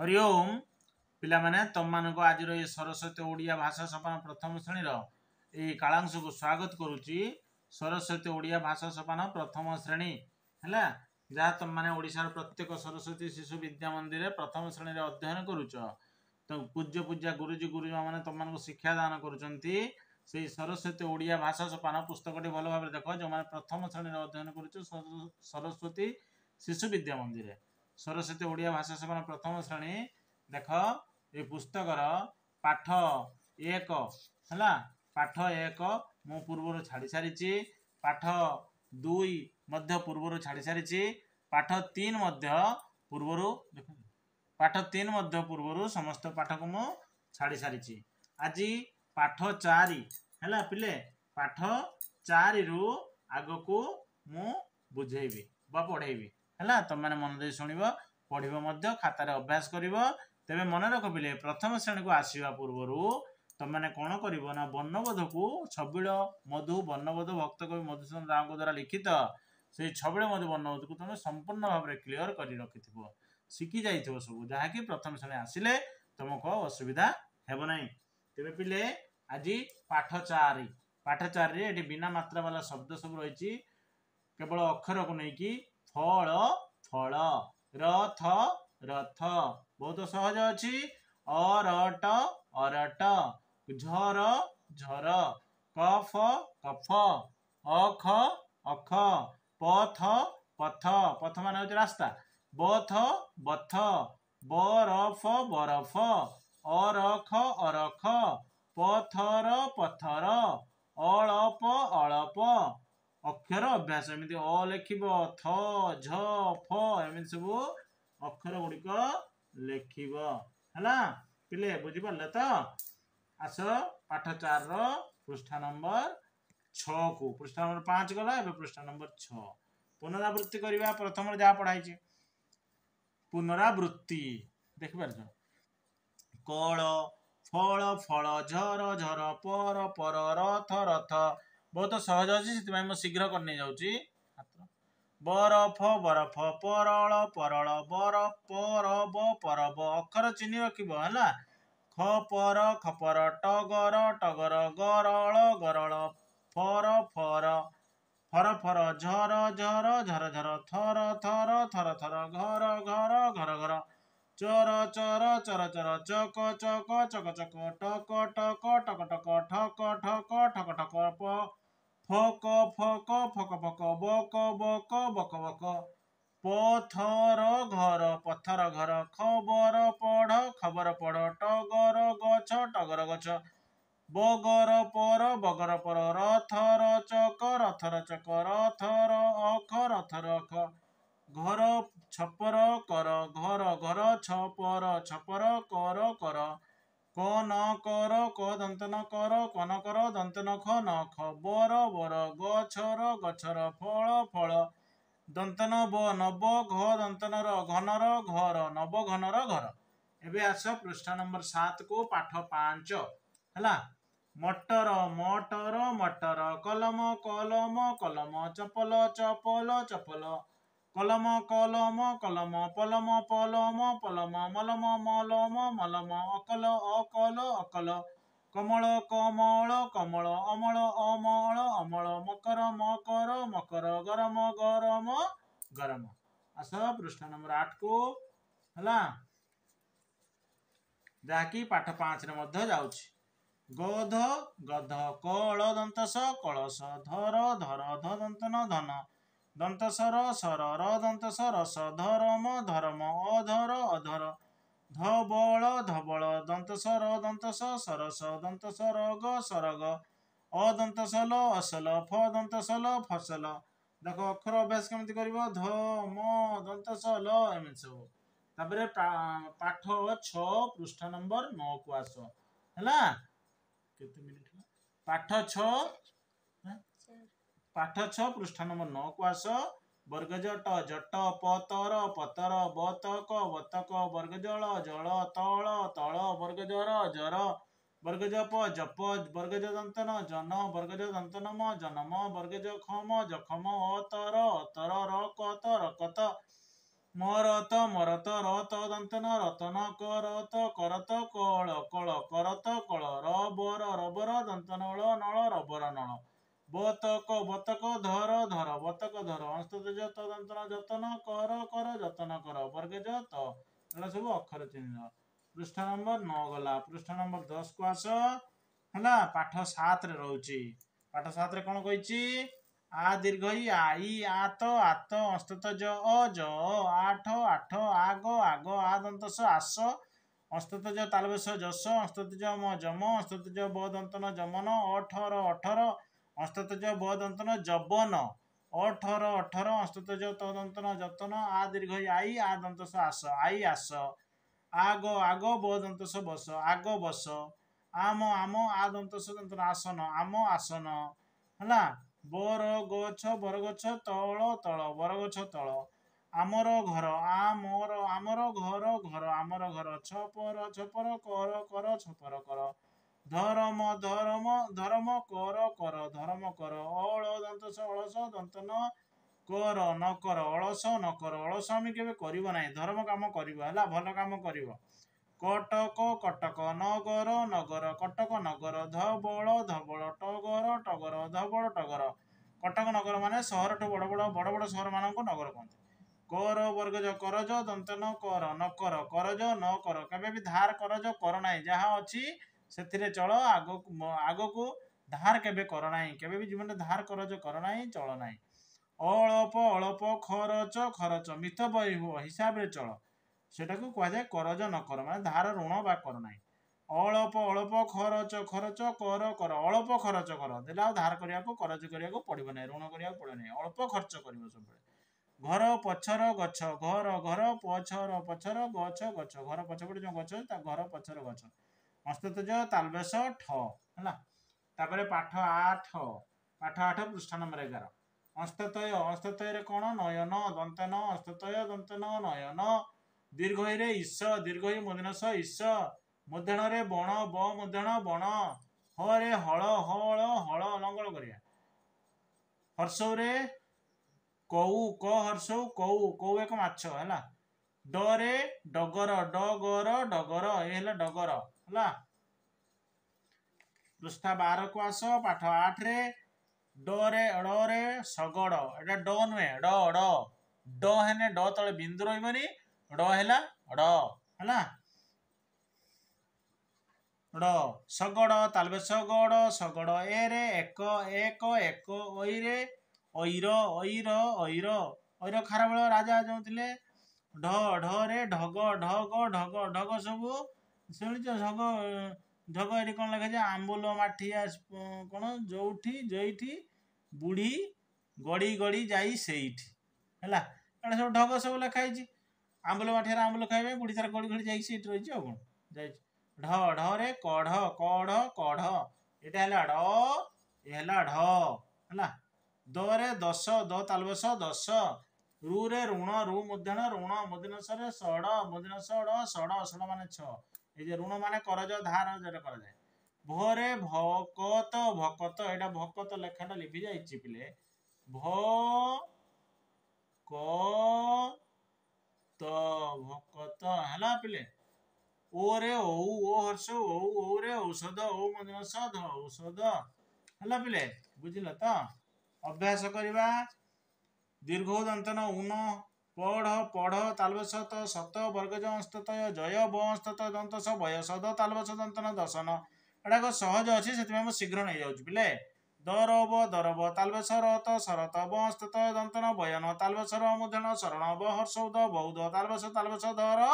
ହରି ଓମ୍ ପିଲାମାନେ ତୁମମାନଙ୍କୁ ଆଜିର ଏ ସରସ୍ୱତୀ ଓଡ଼ିଆ ଭାଷା ସୋପାନ ପ୍ରଥମ ଶ୍ରେଣୀର ଏଇ କାଳାଂଶକୁ ସ୍ୱାଗତ କରୁଛି ସରସ୍ୱତୀ ଓଡ଼ିଆ ଭାଷା ସୋପାନ ପ୍ରଥମ ଶ୍ରେଣୀ ହେଲା ଯାହା ତୁମମାନେ ଓଡ଼ିଶାର ପ୍ରତ୍ୟେକ ସରସ୍ୱତୀ ଶିଶୁ ବିଦ୍ୟା ମନ୍ଦିରରେ ପ୍ରଥମ ଶ୍ରେଣୀରେ ଅଧ୍ୟୟନ କରୁଛ ତ ପୂଜ୍ୟ ପୂଜା ଗୁରୁଜୀ ଗୁରୁଜୀ ମାନେ ତୁମମାନଙ୍କୁ ଶିକ୍ଷା ଦାନ କରୁଛନ୍ତି ସେଇ ସରସ୍ୱତୀ ଓଡ଼ିଆ ଭାଷା ସୋପାନ ପୁସ୍ତକଟି ଭଲ ଭାବରେ ଦେଖ ଯେଉଁମାନେ ପ୍ରଥମ ଶ୍ରେଣୀରେ ଅଧ୍ୟୟନ କରୁଛ ସରସ୍ୱତୀ ଶିଶୁ ବିଦ୍ୟା ମନ୍ଦିରରେ ସରସ୍ଵତୀ ଓଡ଼ିଆ ଭାଷା ସେବନ ପ୍ରଥମ ଶ୍ରେଣୀ ଦେଖ ଏ ପୁସ୍ତକର ପାଠ ଏକ ହେଲା ପାଠ ଏକ ମୁଁ ପୂର୍ବରୁ ଛାଡ଼ି ସାରିଛି ପାଠ ଦୁଇ ମଧ୍ୟ ପୂର୍ବରୁ ଛାଡ଼ି ସାରିଛି ପାଠ ତିନି ମଧ୍ୟ ପୂର୍ବରୁ ପାଠ ତିନି ମଧ୍ୟ ପୂର୍ବରୁ ସମସ୍ତ ପାଠକୁ ମୁଁ ଛାଡ଼ି ସାରିଛି ଆଜି ପାଠ ଚାରି ହେଲା ପିଲେ ପାଠ ଚାରିରୁ ଆଗକୁ ମୁଁ ବୁଝେଇବି ବା ପଢ଼େଇବି ହେଲା ତୁମେମାନେ ମନ ଦେଇ ଶୁଣିବ ପଢ଼ିବ ମଧ୍ୟ ଖାତାରେ ଅଭ୍ୟାସ କରିବ ତେବେ ମନେ ରଖ ପିଲେ ପ୍ରଥମ ଶ୍ରେଣୀକୁ ଆସିବା ପୂର୍ବରୁ ତୁମେମାନେ କ'ଣ କରିବ ନା ବର୍ଣ୍ଣବୋଧକୁ ଛବିଳ ମଧୁ ବର୍ଣ୍ଣବୋଧ ଭକ୍ତକବି ମଧୁସୂଦନ ରାଓଙ୍କ ଦ୍ୱାରା ଲିଖିତ ସେଇ ଛବିଳ ମଧୁ ବର୍ଣ୍ଣବୋଧକୁ ତୁମେ ସମ୍ପୂର୍ଣ୍ଣ ଭାବରେ କ୍ଲିଅର କରି ରଖିଥିବ ଶିଖିଯାଇଥିବ ସବୁ ଯାହାକି ପ୍ରଥମ ଶ୍ରେଣୀ ଆସିଲେ ତୁମକୁ ଅସୁବିଧା ହେବ ନାହିଁ ତେବେ ପିଲେ ଆଜି ପାଠ ଚାରି ପାଠ ଚାରିରେ ଏଠି ବିନା ମାତ୍ରାବାଲା ଶବ୍ଦ ସବୁ ରହିଛି କେବଳ ଅକ୍ଷରକୁ ନେଇକି ଫଳ ଫଳ ରଥ ରଥ ବହୁତ ସହଜ ଅଛି ଅରଟ ଅରଟ ଝର ଝର କଫ କଫ ଅଖ ଅଖ ପଥ ପଥ ପଥ ମାନେ ହେଉଛି ରାସ୍ତା ବଥ ବଥ ବରଫ ବରଫ ଅରଖ ଅରଖ ପଥର ପଥର ଅଳପ ଅଳପ ଅକ୍ଷର ଅଭ୍ୟାସ ଏମିତି ଅ ଲେଖିବ ଥ ଝ ଫ ଏମିତି ସବୁ ଅକ୍ଷର ଗୁଡ଼ିକ ଲେଖିବ ହେଲା ପିଲେ ବୁଝିପାରିଲେ ତ ଆସ ପାଠ ଚାରିର ପୃଷ୍ଠା ନମ୍ବର ଛଅକୁ ପୃଷ୍ଠା ନମ୍ବର ପାଞ୍ଚ ଗଲା ଏବେ ପୃଷ୍ଠା ନମ୍ବର ଛଅ ପୁନରାବୃତ୍ତି କରିବା ପ୍ରଥମରେ ଯାହା ପଢା ହେଇଛି ପୁନରାବୃତ୍ତି ଦେଖିପାରୁଛ କଳ ଫଳ ଫଳ ଝର ଝର ପର ପର ରଥ ରଥ ବହୁତ ସହଜ ଅଛି ସେଥିପାଇଁ ମୁଁ ଶୀଘ୍ର କରିନେଇ ଯାଉଛି ବରଫ ବରଫ ପରଳ ପରଳ ବର ପରବ ପରବ ଅକ୍ଷର ଚିହ୍ନି ରଖିବ ହେଲା ଖପର ଖପର ଟଗର ଟଗର ଗରଳ ଗରଳ ଫର ଫର ଫର ଫର ଝର ଝର ଝର ଝର ଥର ଥର ଥର ଥର ଘର ଘର ଘର ଘର ଚର ଚର ଚର ଚର ଚକ ଚକ ଚକ ଚକ ଟକ ଟକ ଟକ ଟକ ଠକ ଠକ ଠକ ଠକ फक फक फक फक बक बक बक बक पथर घर पथर घर खबर पढ़ खबर पढ़ टगर गछ टगर गछ बगर पर बगर पर रथर चक रथर चक रथर अख रथर अख घर छपर कर घर घर छपर छपर कर, कर ନ କର କ ଦନ୍ତ ନ କର କ ନ କର ନ ଖ ବର ବର ଗଛର ଗଛର ଫଳ ଫଳ ଦନ୍ତ ନବ ଘ ଦନ୍ତ ଘନର ଘର ନବ ଘନର ଘର ଏବେ ଆସ ପୃଷ୍ଠା ନମ୍ବର ସାତକୁ ପାଠ ପାଞ୍ଚ ହେଲା ମଟର ମଟର ମଟର କଲମ କଲମ କଲମ ଚପଲ ଚପଲ ଚପଲ কলম কলম কলম পলম পলম পলম মলম মলম মলম অকল অকল অকল কমল কমল কমল অমল অমল অমল মকর মকর মকর গরম গরম गरम अस पृष्ठ नंबर आठ को ହେଲା ଯାହାକି ପାଠ ପାଞ୍ଚରେ ମଧ୍ୟ ଯାଉଛି ଗୋଧ ଗଧ କଳ ଦନ୍ତସ କଳସ ଧର ଧର ଧଦନ୍ତନ ଧନ ଦନ୍ତ ସର ସର ର ଦନ୍ତ ସର ସ ଧରମ ଧରମ ଅଧର ଅଧର ଧବଳ ଧବଳ ଦନ୍ତ ସର ଦନ୍ତ ସ ସର ସ ଦନ୍ତ ସର ଗ ସରଗ ଅଦନ୍ତ ସଲ ଅସଲ ଫ ଦନ୍ତ ସଲ ଫସଲ ଦେଖ ଅକ୍ଷର ଅଭ୍ୟାସ କେମିତି କରିବ ଧ ମ ଦନ୍ତ ସଲ ଏମିତି ସବୁ ତାପରେ ପାଠ ଛଅ ପୃଷ୍ଠ ନମ୍ବର ନଅକୁ ଆସ ହେଲା କେତେ ମିନିଟ ହେଲା ପାଠ ଛଅ ପାଠ ଛଅ ପୃଷ୍ଠ ନମ୍ବର ନଅ କୁ ଆସ ବର୍ଗଜଟ ଜଟ ପତର ପତର ବତକ ବତକ ବର୍ଗ ଜଳ ଜଳ ତଳ ତଳ ବର୍ଗ ଜର ଜର ବର୍ଗ ଜପ ଜପ ବର୍ଗଜ ଦନ୍ତନ ଜନ ବର୍ଗଜ ଦନ୍ତନମ ଜନମ ବର୍ଗଜ ଖମ ଜଖମ ଅତର ଅତର ରକତ ରକତ ମରତ ମରତ ରତ ଦନ୍ତନ ରତନ କରତ କରତ କଳ କଳ କରତ କଳ ରବର ରବର ଦନ୍ତନଳ ନଳ ରବର ନଳ ବତକ ବତକ ଧର ଧର ବତକ ଧର ଅଂସ୍ତୁତି ଯତନ ଯତ୍ନ କର କର ଯତ୍ନ କର ବର୍ଗେଜ ତ ଏଗୁଡା ସବୁ ଅକ୍ଷର ଚିହ୍ନ ପୃଷ୍ଠ ନମ୍ବର ନଅ ଗଲା ପୃଷ୍ଠ ନମ୍ବର ଦଶ କୁ ଆସ ହେଲା ପାଠ ସାତରେ ରହୁଛି ପାଠ ସାତରେ କ'ଣ କହିଛି ଆ ଦୀର୍ଘ ଇ ଆଇ ଆ ଆତ ଅସ୍ତୁତ ଜ ଅ ଜ ଆଠ ଆଠ ଆଗ ଆଗ ଆ ଦନ୍ତ ସ ଆସ ଅସ୍ତୁତ ଜ ତାଲବେଶ ଯଶ ଅସ୍ତୁତି ଜ ମ ଜମ ଅସ୍ତୁତି ଜ ବ ଦନ୍ତନ ଜମନ ଅଠର ଅଠର ଅସ୍ତତଜ ବ ଦନ୍ତନ ଯବନ ଅଠର ଅଠର ଅସ୍ତତଜ ତ ଦନ୍ତନ ଯତନ ଆ ଦୀର୍ଘ ଆଇ ଆ ଦନ୍ତସ ଆସ ଆଇ ଆସ ଆଗ ଆଗ ବ ଦନ୍ତସ ବସ ଆଗ ବସ ଆମ ଆମ ଆ ଦନ୍ତସ ଦନ୍ତନ ଆସନ ଆମ ଆସନ ହେଲା ବର ଗଛ ବରଗଛ ତଳ ତଳ ବରଗଛ ତଳ ଆମର ଘର ଆମର ଆମର ଘର ଘର ଆମର ଘର ଛପର ଛପର କର କର ଛପର କର ଧରମ ଧରମ ଧରମ କର କର ଧରମ କର ଅଳ ଦନ୍ତ ଅଳସ ଦନ୍ତ ନ କର ନ କର ଅଳସ ନ କର ଅଳସ ଆମେ କେବେ କରିବ ନାହିଁ ଧର୍ମ କାମ କରିବ ହେଲା ଭଲ କାମ କରିବ କଟକ କଟକ ନଗର ନଗର କଟକ ନଗର ଧବଳ ଧବଳ ଟଗର ଟଗର ଧବଳ ଟଗର କଟକ ନଗର ମାନେ ସହରଠୁ ବଡ଼ ବଡ଼ ବଡ଼ ବଡ଼ ସହର ମାନଙ୍କୁ ନଗର କୁହନ୍ତି କର ବର୍ଗଜ କରଜ ଦନ୍ତ ନ କର ନ କରଜ ନ କର କେବେ ବି ଧାର କରଜ କର ନାହିଁ ଯାହା ଅଛି ସେଥିରେ ଚଳ ଆଗକୁ ଆଗକୁ ଧାର କେବେ କର ନାହିଁ କେବେ ବି ଜୀବନରେ ଧାର କରଜ କର ନାହିଁ ଚଳ ନାହିଁ ଅଳପ ଅଳପ ଖରଚ ଖରଚ ମିଥ ବହି ହୁଅ ହିସାବରେ ଚଳ ସେଟାକୁ କୁହାଯାଏ କରଜ ନ କର ମାନେ ଧାର ଋଣ ବା କର ନାହିଁ ଅଳପ ଅଳପ ଖରଚ ଖରଚ କର କର ଅଳପ ଖରଚ କର ଦେଲେ ଆଉ ଧାର କରିବାକୁ କରଜ କରିବାକୁ ପଡ଼ିବ ନାହିଁ ଋଣ କରିବାକୁ ପଡ଼ିବ ନାହିଁ ଅଳ୍ପ ଖର୍ଚ୍ଚ କରିବ ସବୁବେଳେ ଘର ପଛର ଗଛ ଘର ଘର ପଛର ପଛର ଗଛ ଗଛ ଘର ପଛପଟେ ଯେଉଁ ଗଛ ତା ଘର ପଛର ଗଛ ଅସ୍ତୁତଜ ତାଲବେଶ ଠ ହେଲା ତାପରେ ପାଠ ଆଠ ପାଠ ଆଠ ପୃଷ୍ଠ ନମ୍ବର ଏଗାର ଅସ୍ତତୟ ଅସ୍ତତୟରେ କ'ଣ ନୟନ ଦନ୍ତନ ଅସ୍ତତୟ ଦନ୍ତନ ନୟନ ଦୀର୍ଘରେ ଇସ ଦୀର୘ ମଧ୍ୟ ଇସ ମଧ୍ୟରେ ବଣ ବ ମଧ୍ୟ ବଣ ହରେ ହଳ ହଳ ହଳ ଲଙ୍ଗଳ କରିବା ହର୍ଷରେ କଉ କ ହର୍ଷଉ କଉ କଉ ଏକ ମାଛ ହେଲା ଡରେ ଡଗର ଡଗର ଡଗର ଏ ହେଲା ଡଗର ହେଲା ପୃଷ୍ଠା ବାରକୁ ଆସ ପାଠ ଆଠରେ ଡରେ ଡରେ ଶଗଡ଼ ଏଟା ଡ ନୁହେଁ ଡ ଡ ହେନେ ଡ ତଳେ ବିନ୍ଦୁ ରହିବନି ଡ ହେଲା ଡ ହେଲା ଡ ଶଗଡ଼ ତାଲବେ ଶଗଡ଼ ଶଗଡ଼ ଏ ରେ ଏକ ଏକ ଏକ ଅଇରେ ଅଇର ଅଇର ଅଇର ଅଇର ରାଜା ଯେଉଁ ଢ ଢରେ ଢଗ ଢଗ ଢଗ ଢଗ ସବୁ ଶୁଣିଛ ଝଗ ଝଗ ଏଠି କ'ଣ ଲେଖା ଯାଏ ଆମ୍ବୁଲ ମାଠି କ'ଣ ଯେଉଁଠି ଯେଇଠି ବୁଢ଼ି ଗଡ଼ି ଗଡ଼ି ଯାଇ ସେଇଠି ହେଲା ଏଠି ସବୁ ଢଗ ସବୁ ଲେଖା ହେଇଛି ଆମ୍ବୁଲ ମାଠିଆରେ ଆମ୍ବୁଲ ପାଇଁ ବୁଢ଼ି ତାର ଗଡ଼ି ଗଡ଼ି ଯାଇକି ସେଇଠି ରହିଛି ଆଉ କ'ଣ ଯାଇଛି ଢ ଢରେ କଢ କଢ କଢ ଏଇଟା ହେଲା ଢ ଏ ହେଲା ଢ ହେଲା ଦରେ ଦଶ ଦ ତାଲବଶ ଦଶ ରୁରେ ଋଣ ରୁ ମୁଦିନ ଋଣ ମୁଦିନ ସରେ ଷଡ଼ ମୁଦିନ ଷଡ଼ ଷଡ଼ ଷଡ଼ ମାନେ ଛଅ এই যে ঋণ মানে করজ ধার যেটা করা যায় ভরে ভকত ভকত এটা ভকত লেখাটা লিখি যাইছি পিলে ভ ক ত ভকত হেলা পিলে ও রে ও ও হর্ষ ও ও রে ঔষধ ও মধ্যে ঔষধ ঔষধ হেলা পিলে বুঝিল তো অভ্যাস করিবা দীর্ঘ দন্তন উন ପଢ଼ ପଢ଼ ତାଲବସତ ସତ ବର୍ଗଜ ଅଂସ୍ତତ ଜୟ ବଂସ୍ତତ ଦନ୍ତସ ଭୟ ସଦ ତାଲବସ ଦନ୍ତନ ଦର୍ଶନ ଏଟାକ ସହଜ ଅଛି ସେଥିପାଇଁ ମୁଁ ଶୀଘ୍ର ନେଇଯାଉଛି ବୁଲେ ଦରବ ଦରବ ତାଲବେସ ରତ ଶରତ ବଂସ୍ତତ ଦନ୍ତନ ବୟନ ତାଲବେସର ମୁଧଣ ଶରଣ ବ ହର୍ଷଦ ବୌଦ୍ଧ ତାଲବେସ ତାଲବେସ ଧର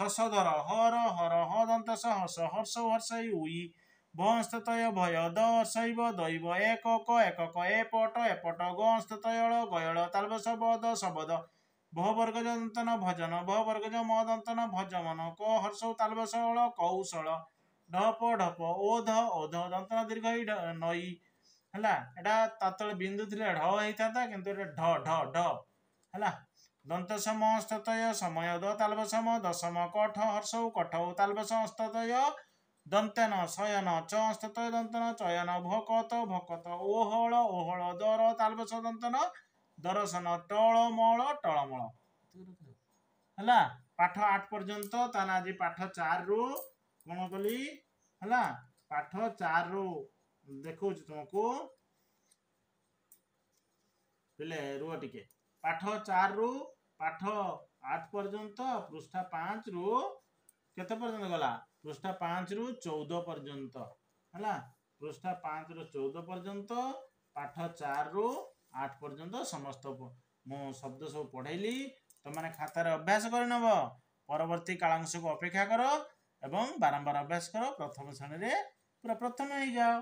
ଶସ ଧର ହର ହର ହ ଦନ୍ତସ ହସ ହର୍ଷ ହର୍ଷ ଉଇ ବଂସ୍ତତୟ ଭୟ ଦ ଦୈବ ଏକକ ଏକକ ଏପଟ ଏପଟ ଗଂସ୍ତତୟ ଗୟଳ ତାଲବେସ ବଦ ଶବଦ ଭବର୍ଗଜନ୍ତନ ଭଜନ ଭବର୍ଗଜ ମଦନ୍ତନ ଭଜମନ କ ହର୍ଷ ତାଲବସଳ କୌଶଳ ଢପ ଢପ ଓଧ ଓଧ ଦନ୍ତନ ଦୀର୍ଘ ନଈ ହେଲା ଏଟା ତା ତଳେ ବିନ୍ଦୁ ଥିଲେ ଢ ହେଇଥାନ୍ତା କିନ୍ତୁ ଏଟା ଢ ଢ ଢ ହେଲା ଦନ୍ତ ସମ ଅସ୍ତତୟ ସମୟ ଦ ତାଲବ ସମ ଦଶମ କଠ ହର୍ଷ କଠ ତାଲବ ସମ ଅସ୍ତତୟ ଦନ୍ତନ ଶୟନ ଚ ଅସ୍ତତୟ ଦନ୍ତନ ଚୟନ ଭକତ ଭକତ ଓହଳ ଓହଳ ଦର ତାଲବ ସ ଦନ୍ତନ দর্শন টলমল টলমল ହେଲା ପାଠ ଆଠ ପର୍ଯ୍ୟନ୍ତ ତାହେଲେ ଆଜି ପାଠ ଚାରିରୁ କ'ଣ କଲି ହେଲା ପାଠ ଚାରିରୁ ଦେଖଉଛି ତୁମକୁ ପିଲେ ରୁହ ଟିକେ ପାଠ ଚାରିରୁ ପାଠ ଆଠ ପର୍ଯ୍ୟନ୍ତ ପୃଷ୍ଠା ପାଞ୍ଚରୁ କେତେ ପର୍ଯ୍ୟନ୍ତ ଗଲା ପୃଷ୍ଠା ପାଞ୍ଚରୁ ଚଉଦ ପର୍ଯ୍ୟନ୍ତ ହେଲା ପୃଷ୍ଠା ପାଞ୍ଚରୁ ଚଉଦ ପର୍ଯ୍ୟନ୍ତ ପାଠ ଚାରିରୁ ଆଠ ପର୍ଯ୍ୟନ୍ତ ସମସ୍ତ ମୁଁ ଶବ୍ଦ ସବୁ ପଢ଼େଇଲି ତୁମମାନେ ଖାତାରେ ଅଭ୍ୟାସ କରିନେବ ପରବର୍ତ୍ତୀ କାଳାଂଶକୁ ଅପେକ୍ଷା କର ଏବଂ ବାରମ୍ବାର ଅଭ୍ୟାସ କର ପ୍ରଥମ ଶ୍ରେଣୀରେ ପୁରା ପ୍ରଥମେ ହେଇଯାଅ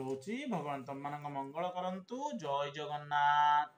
ରହୁଛି ଭଗବାନ ତୁମମାନଙ୍କ ମଙ୍ଗଳ କରନ୍ତୁ ଜୟ ଜଗନ୍ନାଥ